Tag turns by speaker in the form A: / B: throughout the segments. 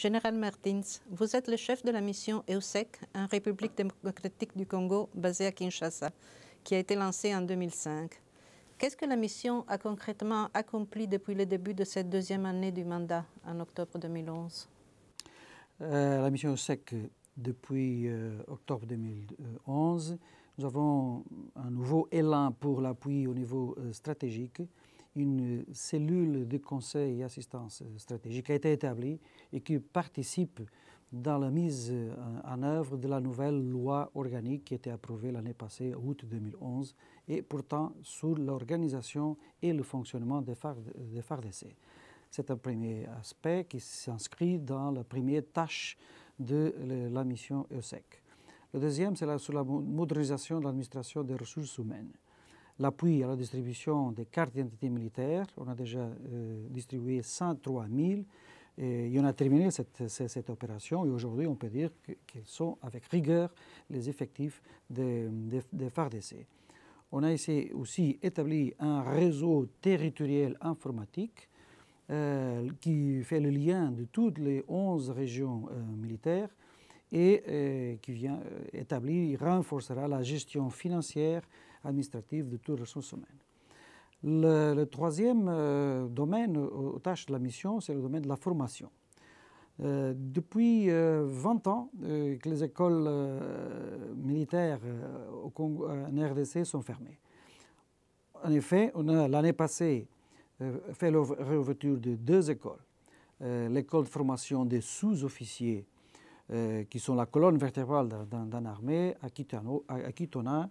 A: Général Martins, vous êtes le chef de la mission EUSEC, en République démocratique du Congo basée à Kinshasa, qui a été lancée en 2005. Qu'est-ce que la mission a concrètement accompli depuis le début de cette deuxième année du mandat, en octobre 2011
B: euh, La mission EUSEC, depuis euh, octobre 2011, nous avons un nouveau élan pour l'appui au niveau euh, stratégique une cellule de conseil et assistance stratégique a été établie et qui participe dans la mise euh, en œuvre de la nouvelle loi organique qui a été approuvée l'année passée, août 2011, et pourtant sur l'organisation et le fonctionnement des FARDC. C'est un premier aspect qui s'inscrit dans la première tâche de la mission ESEC. Le deuxième, c'est la modernisation de l'administration des ressources humaines l'appui à la distribution des cartes d'identité militaire. On a déjà euh, distribué 103 000 et on a terminé cette, cette opération et aujourd'hui on peut dire qu'ils sont avec rigueur les effectifs des, des, d'essai. On a essayé aussi établi un réseau territorial informatique euh, qui fait le lien de toutes les 11 régions euh, militaires et qui vient établir, renforcera la gestion financière, administrative de toutes les ressources humaines. Le, troisième euh, domaine aux tâches de la mission, c'est le domaine de la formation. Euh, depuis 20 euh, ans que les écoles militaires au Congo, en RDC sont fermées. En effet, on a l'année passée fait la réouverture de deux écoles. L'école de formation des sous-officiers qui sont la colonne vertébrale d'un armée à Kitona,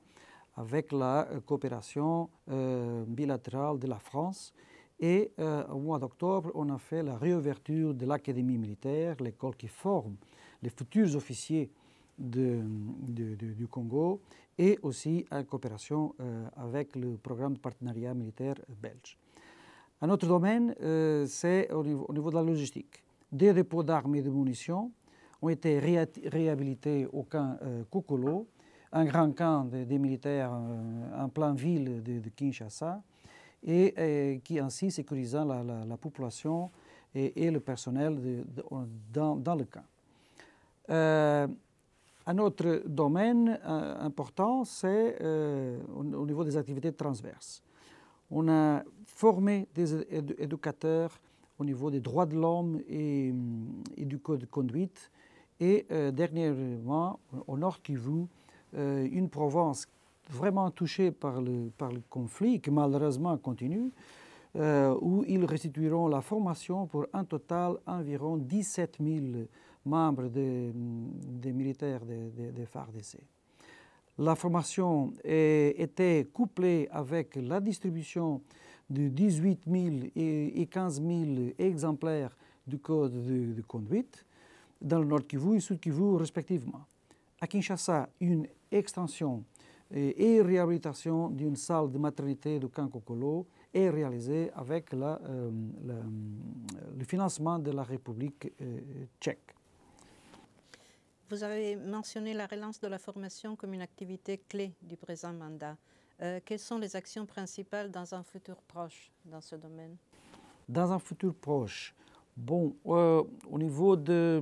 B: avec la euh, coopération euh, bilatérale de la France. Et euh, au mois d'octobre, on a fait la réouverture de l'Académie militaire, l'école qui forme les futurs officiers de, du Congo et aussi en coopération avec le programme de partenariat militaire belge. Un autre domaine, c'est au, niveau, de la logistique. Des dépôts d'armes et de munitions ont été réhabilités au camp Kokolo un grand camp des militaires euh, en plein ville de, Kinshasa, et, qui ainsi sécurisant la, population et, le personnel dans, le camp. Euh, un autre domaine euh, important, c'est au, niveau des activités transverses. On a formé des éducateurs au niveau des droits de l'homme et, du code de conduite. Et dernièrement, au Nord Kivu, euh, une Provence vraiment touchée par le, par le conflit, qui malheureusement continue, euh, où ils restitueront la formation pour un total environ 17 000 membres des militaires des de, FARDC. La formation était couplée avec la distribution de 18 000 et 15 000 exemplaires du code de, conduite dans le Nord Kivu et Sud Kivu respectivement. À Kinshasa, une extension et réhabilitation d'une salle de maternité de Kankokolo est réalisée avec euh, la, le financement de la République euh, tchèque.
A: Vous avez mentionné la relance de la formation comme une activité clé du présent mandat. Euh, quelles sont les actions principales dans un futur proche dans ce domaine
B: Dans un futur proche, Bon, au niveau de,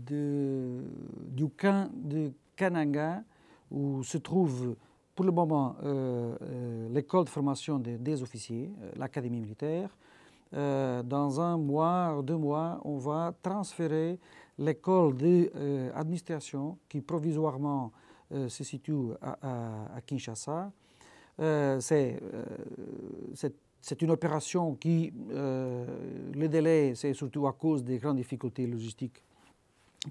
B: du camp de Kananga, où se trouve pour le moment euh, euh, l'école de formation des, officiers, euh, l'académie militaire. dans un mois, deux mois, on va transférer l'école d'administration qui provisoirement se situe à, Kinshasa. c'est c'est une opération qui, le délai, c'est surtout à cause des grandes difficultés logistiques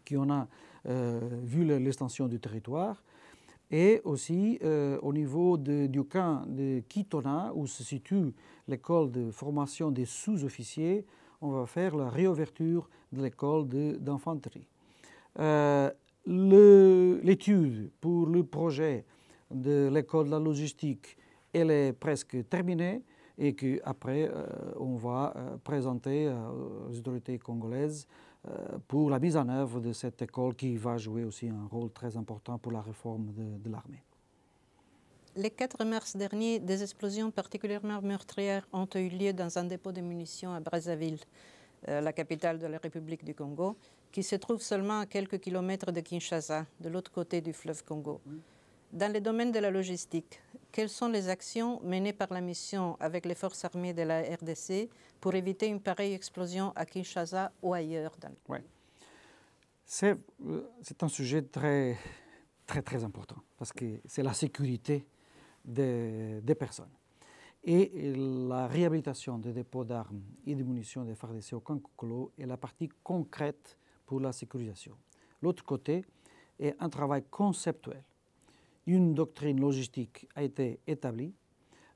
B: qui on a euh, vu l'extension du territoire, et aussi euh, au niveau du camp de Kitona, où se situe l'école de formation des sous-officiers, on va faire la réouverture de l'école d'infanterie. Euh, l'étude pour le projet de l'école de la logistique, elle est presque terminée et qu'après, on va présenter aux autorités congolaises euh, pour la mise en œuvre de cette école qui va jouer aussi un rôle très important pour la réforme de, l'armée.
A: Les 4 mars dernier, des explosions particulièrement meurtrières ont eu lieu dans un dépôt de munitions à Brazzaville, euh, la capitale de la République du Congo, qui se trouve seulement à quelques kilomètres de Kinshasa, de l'autre côté du fleuve Congo. Dans le domaine de la logistique, quelles sont les actions menées par la mission avec les forces armées de la RDC pour éviter une pareille explosion à Kinshasa ou ailleurs dans euh,
B: C'est un sujet très, très, très important parce que c'est la sécurité des, personnes. Et la réhabilitation des dépôts d'armes et de munitions des FARDC au Kankokolo est la partie concrète pour la sécurisation. L'autre côté est un travail conceptuel une doctrine logistique a été établie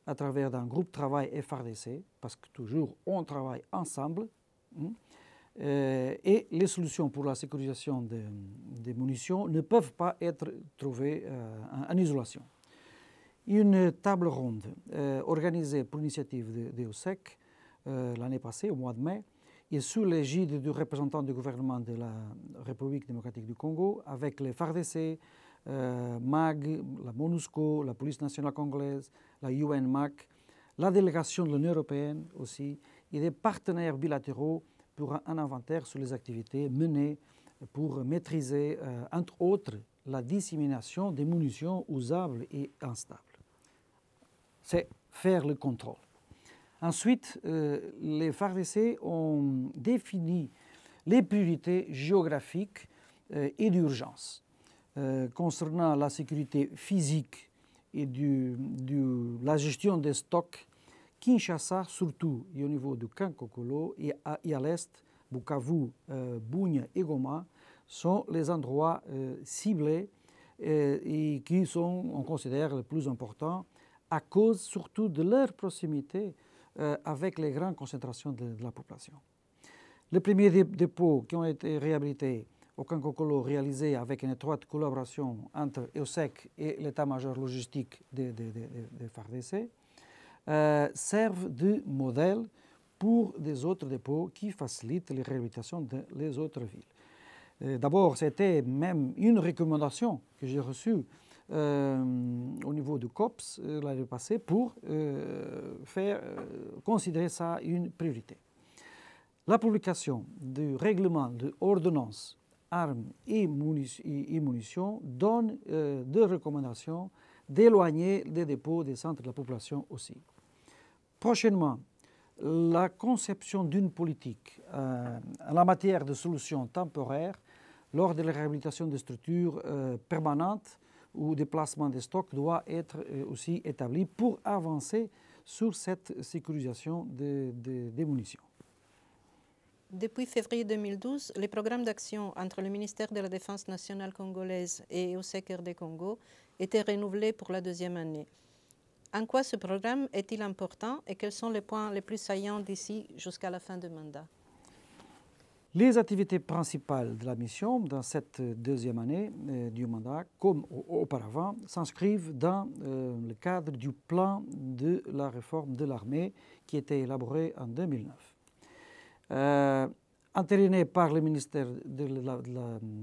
B: à travers d'un groupe travail FRDC, parce que toujours on travaille ensemble, hein. euh, et les solutions pour la sécurisation des, munitions ne peuvent pas être trouvées euh, en, isolation. Une table ronde euh, organisée pour l'initiative de, de e l'année passée, au mois de mai, et sous l'égide du représentant du gouvernement de la République démocratique du Congo, avec les FARDC, eh, MAG, la MONUSCO, la police nationale congolaise, la UNMAC, la délégation de l'Union européenne aussi, et des partenaires bilatéraux pour un, inventaire sur les activités menées pour maîtriser, eh, entre autres, la dissémination des munitions usables et instables. C'est faire le contrôle. Ensuite, eh, les FARDC ont défini les priorités géographiques et d'urgence. Euh, concernant la sécurité physique et du, la gestion des stocks, Kinshasa surtout, et au niveau du Kankokolo et à, à l'est, Bukavu, euh, Bougne et Goma, sont les endroits euh, ciblés euh, et, qui sont, on considère, les plus importants à cause surtout de leur proximité avec les grandes concentrations de, la population. Les premiers dépôts qui ont été réhabilités au cocolo réalisé avec une étroite collaboration entre EOSEC et l'état-major logistique des de, FARDC, euh, servent de modèle pour des autres dépôts qui facilitent les réhabilitations des autres villes. Euh, d'abord, c'était même une recommandation que j'ai reçue euh, au niveau du COPS l'année passée pour faire considérer ça une priorité. La publication du règlement de ordonnance armes et, munitions, donne euh, des recommandations d'éloigner les dépôts des centres de la population aussi. Prochainement, la conception d'une politique euh, en la matière de solutions temporaires lors de la réhabilitation des structures euh, permanentes ou des placements des stocks doit être aussi établie pour avancer sur cette sécurisation des munitions.
A: Depuis février 2012, les programmes d'action entre le ministère de la Défense nationale congolaise et OSECR des Congo étaient renouvelés pour la deuxième année. En quoi ce programme est-il important et quels sont les points les plus saillants d'ici jusqu'à la fin du mandat
B: Les activités principales de la mission dans cette deuxième année euh, du mandat, comme auparavant, s'inscrivent dans euh, le cadre du plan de la réforme de l'armée qui était élaboré en 2009 euh, entériné par le ministère de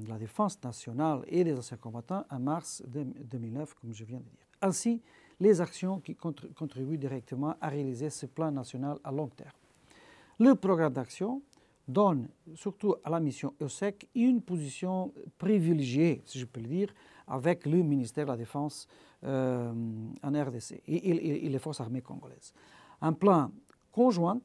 B: la, Défense nationale et des anciens combattants en mars 2009, comme je viens de dire. Ainsi, les actions qui contribuent directement à réaliser ce plan national à long terme. Le programme d'action donne surtout à la mission ESSEC, une position privilégiée, si je peux le dire, avec le ministère de la Défense euh, en RDC et les forces armées congolaises. Un plan conjoint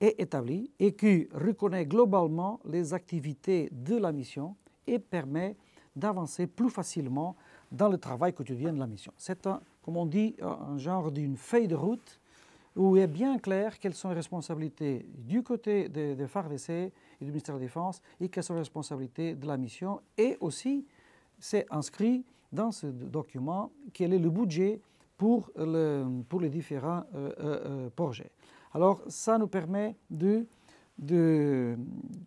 B: est établie et qui reconnaît globalement les activités de la mission et permet d'avancer plus facilement dans le travail quotidien de la mission. C'est, comme on dit, un genre d'une feuille de route où il est bien clair quelles sont les responsabilités du côté des de FARDC et du ministère de la Défense et quelles sont les responsabilités de la mission. Et aussi, c'est inscrit dans ce document quel est le budget pour, le, pour les différents euh, euh, euh, projets. Alors ça nous permet de,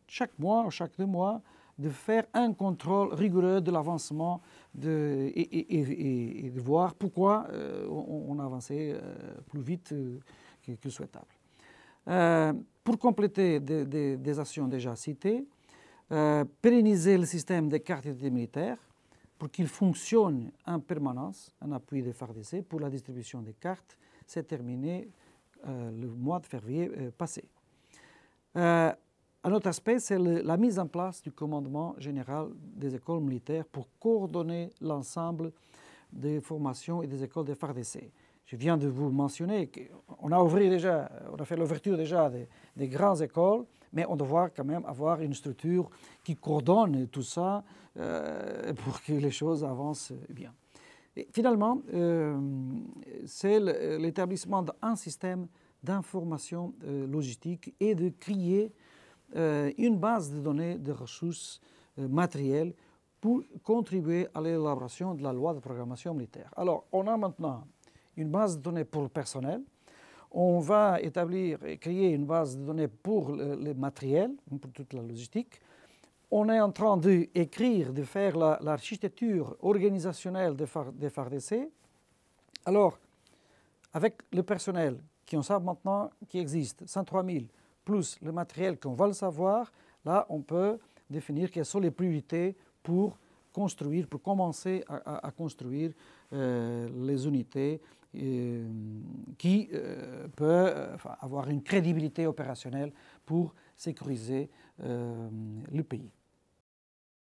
B: chaque mois, ou chaque deux mois, de faire un contrôle rigoureux de l'avancement et, de voir pourquoi euh, on, avançait euh, plus vite euh, que, souhaitable. pour compléter des actions déjà citées, pérenniser le système des cartes des militaires pour qu'il fonctionne en permanence, en appui des FARDC pour la distribution des cartes, c'est terminé euh, le mois de février euh, passé. Euh, un autre aspect, c'est la mise en place du commandement général des écoles militaires pour coordonner l'ensemble des formations et des écoles des FARDC. Je viens de vous mentionner qu'on a déjà, on a fait l'ouverture déjà des, grandes écoles, mais on doit quand même avoir une structure qui coordonne tout ça pour que les choses avancent bien finalement, euh, c'est euh, l'établissement d'un système d'information euh, logistique et de créer une base de données de ressources matérielles pour contribuer à l'élaboration de la loi de programmation militaire. Alors, on a maintenant une base de données pour le personnel, on va établir et créer une base de données pour les le matériel, pour toute la logistique, on est en train d'écrire, de faire l'architecture organisationnelle des de FARDC. Alors, avec le personnel qui on sait maintenant qui existe, 103 000, plus le matériel qu'on va le savoir, là, on peut définir quelles sont les priorités pour construire, pour commencer à, construire euh, les unités euh, qui euh, peuvent avoir une crédibilité opérationnelle pour sécuriser le pays.